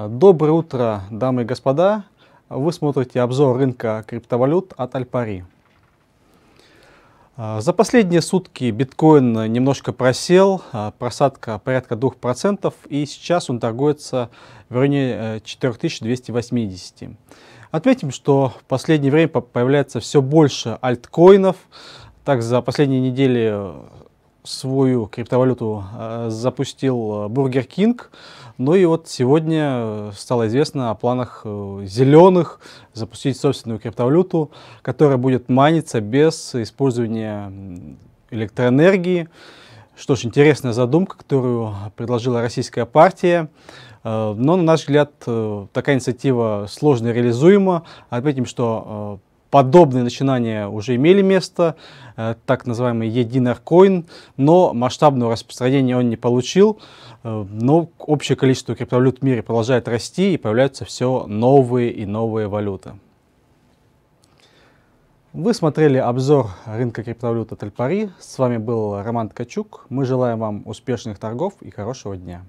А, доброе утро, дамы и господа. Вы смотрите обзор рынка криптовалют от Альпари. А, за последние сутки биткоин немножко просел, а, просадка порядка 2%, и сейчас он торгуется в районе 4280. Э, Отметим, что в последнее время появляется все больше альткоинов. Так, за последние недели э, свою криптовалюту э, запустил э, Бургер Кинг. Ну и вот сегодня э, стало известно о планах зеленых запустить собственную криптовалюту, которая будет маниться без использования электроэнергии. Что ж, интересная задумка, которую предложила российская партия. Но, на наш взгляд, такая инициатива сложно реализуема. Отметим, что Подобные начинания уже имели место, э, так называемый единорг-коин, но масштабного распространения он не получил. Э, но общее количество криптовалют в мире продолжает расти и появляются все новые и новые валюты. Вы смотрели обзор рынка криптовалют от Альпари. С вами был Роман Ткачук. Мы желаем вам успешных торгов и хорошего дня.